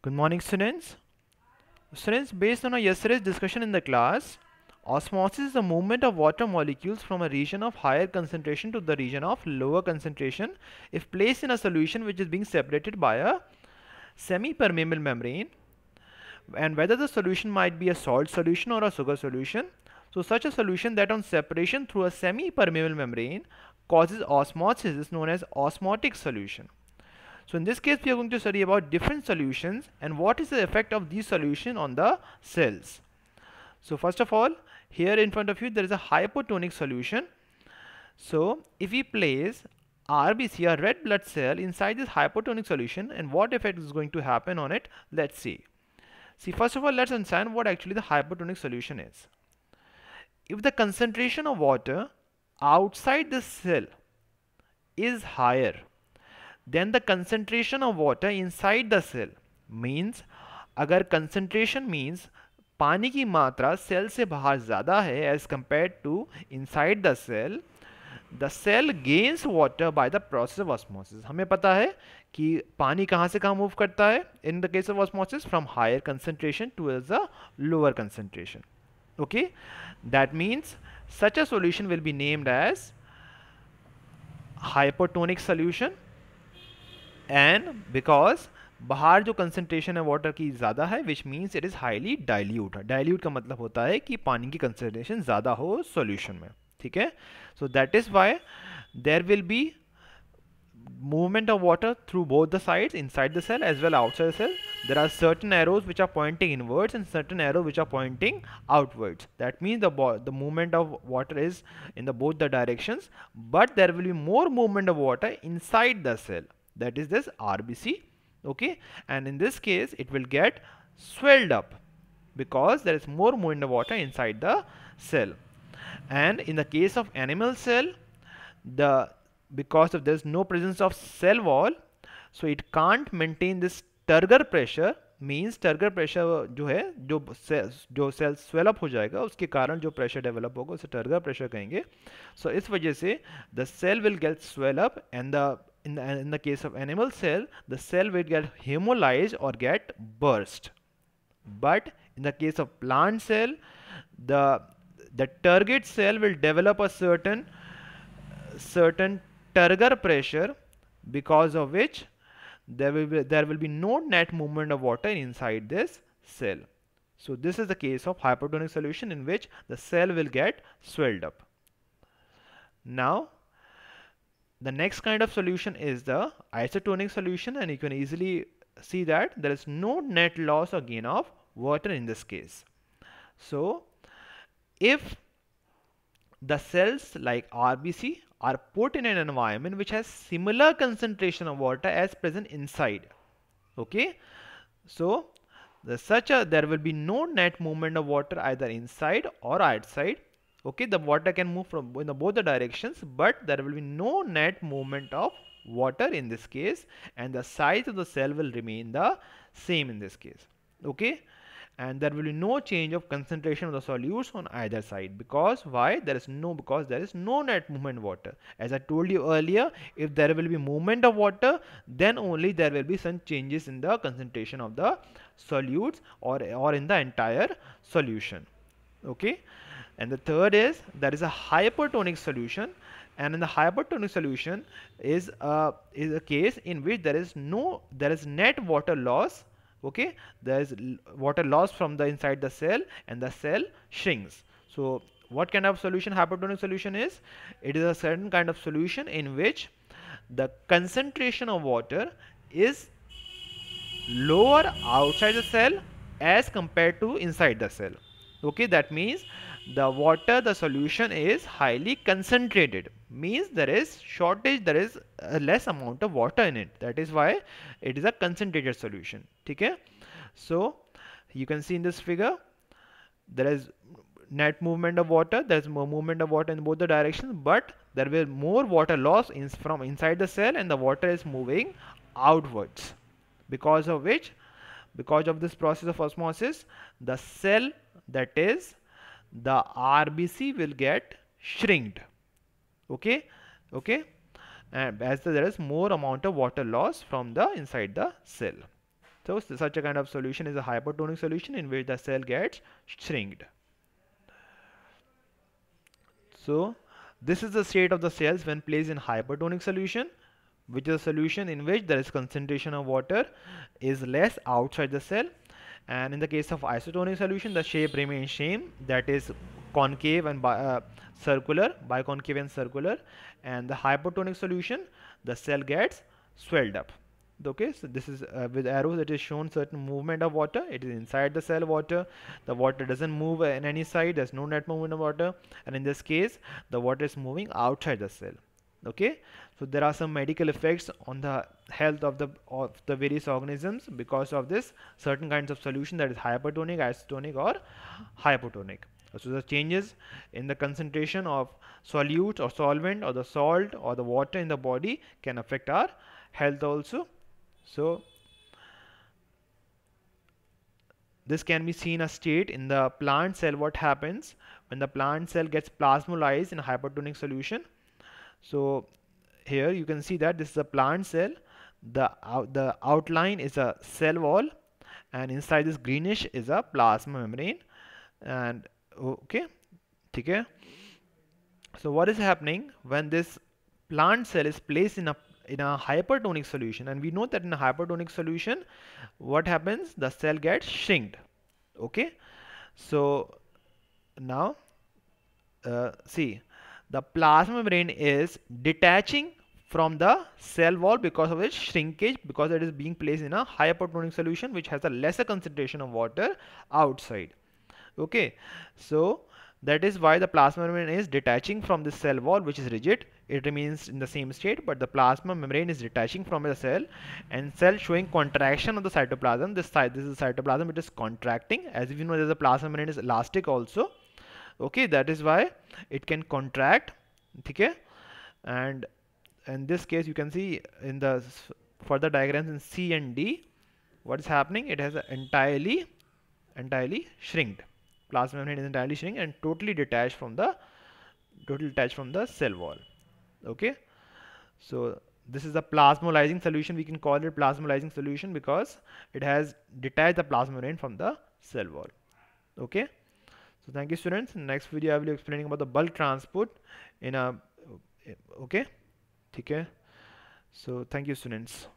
Good morning students. Students, based on our yesterday's discussion in the class, osmosis is the movement of water molecules from a region of higher concentration to the region of lower concentration if placed in a solution which is being separated by a semi-permeable membrane and whether the solution might be a salt solution or a sugar solution. So such a solution that on separation through a semi-permeable membrane causes osmosis is known as osmotic solution. So in this case, we are going to study about different solutions and what is the effect of these solution on the cells. So first of all, here in front of you, there is a hypotonic solution. So if we place RBC, a red blood cell, inside this hypotonic solution and what effect is going to happen on it, let's see. See, first of all, let's understand what actually the hypotonic solution is. If the concentration of water outside the cell is higher the the of water inside the cell means अगर concentration means पानी की मात्रा cell से बाहर ज़्यादा है as compare to inside the cell the cell gains water by the process of osmosis हमें पता है कि पानी कहाँ से कहाँ मूव करता है in the case of osmosis from higher to towards the lower concentration okay that means such a solution will be named as hypotonic solution and because बाहर जो कंसनट्रेशन है वाटर की ज़्यादा है which means it is highly dilute dilute का मतलब होता है कि पानी की कंसनट्रेशन ज़्यादा हो सोल्यूशन में ठीक है so that is why there will be movement of water through both the sides inside the cell as well outside cell there are certain arrows which are pointing inwards and certain arrow which are pointing outwards that means the movement of water is in the both the direction but there will be more movement of water inside the cell that is this RBC okay and in this case it will get swelled up because there is more movement water inside the cell and in the case of animal cell the because of there's no presence of cell wall so it can't maintain this turgor pressure means turgor pressure jo hai jo cells jo cells swell up ho jayega uske karan jo pressure develop hoga turgor turgor pressure kahenge so, is wajah se the cell will get swell up and the in the, in the case of animal cell, the cell will get hemolyzed or get burst. But in the case of plant cell, the, the target cell will develop a certain, certain turgor pressure because of which there will be, there will be no net movement of water inside this cell. So this is the case of hypertonic solution in which the cell will get swelled up. Now the next kind of solution is the isotonic solution and you can easily see that there is no net loss or gain of water in this case. So if the cells like RBC are put in an environment which has similar concentration of water as present inside okay so the such a there will be no net movement of water either inside or outside okay the water can move from in both the directions but there will be no net movement of water in this case and the size of the cell will remain the same in this case okay and there will be no change of concentration of the solutes on either side because why there is no because there is no net movement water as i told you earlier if there will be movement of water then only there will be some changes in the concentration of the solutes or or in the entire solution okay and the third is that is a hypertonic solution and in the hypertonic solution is a, is a case in which there is no there is net water loss okay there is water loss from the inside the cell and the cell shrinks so what kind of solution hypertonic solution is it is a certain kind of solution in which the concentration of water is lower outside the cell as compared to inside the cell okay that means the water the solution is highly concentrated means there is shortage there is a less amount of water in it that is why it is a concentrated solution okay so you can see in this figure there is net movement of water there is more movement of water in both the directions but there will more water loss in from inside the cell and the water is moving outwards because of which because of this process of osmosis the cell that is the RBC will get shrinked okay okay and as there is more amount of water loss from the inside the cell so such a kind of solution is a hypertonic solution in which the cell gets shrinked so this is the state of the cells when placed in hypertonic solution which is a solution in which there is concentration of water is less outside the cell and in the case of isotonic solution the shape remains same that is concave and bi uh, circular biconcave and circular and the hypertonic solution the cell gets swelled up okay so this is uh, with arrows it is shown certain movement of water it is inside the cell water the water doesn't move in any side there's no net movement of water and in this case the water is moving outside the cell okay so there are some medical effects on the health of the of the various organisms because of this certain kinds of solution that is hypertonic isotonic or hypotonic so the changes in the concentration of solute or solvent or the salt or the water in the body can affect our health also so this can be seen as state in the plant cell what happens when the plant cell gets plasmolysed in hypertonic solution so here you can see that this is a plant cell the out, the outline is a cell wall and inside this greenish is a plasma membrane and okay okay so what is happening when this plant cell is placed in a in a hypertonic solution and we know that in a hypertonic solution what happens the cell gets shrinked okay so now uh, see the plasma membrane is detaching from the cell wall because of its shrinkage because it is being placed in a hypertonic solution which has a lesser concentration of water outside okay so that is why the plasma membrane is detaching from the cell wall which is rigid it remains in the same state but the plasma membrane is detaching from the cell and cell showing contraction of the cytoplasm this side this is the cytoplasm it is contracting as you know the plasma membrane is elastic also okay that is why it can contract okay and in this case you can see in the further diagrams in C and D what is happening it has entirely entirely shrinked plasma membrane is entirely shrunk and totally detached from the totally detached from the cell wall okay so this is a plasmolysing solution we can call it plasmolysing solution because it has detached the plasma membrane from the cell wall okay so thank you students. Next video I will be explaining about the bulk transport in a okay. Take care. So thank you students.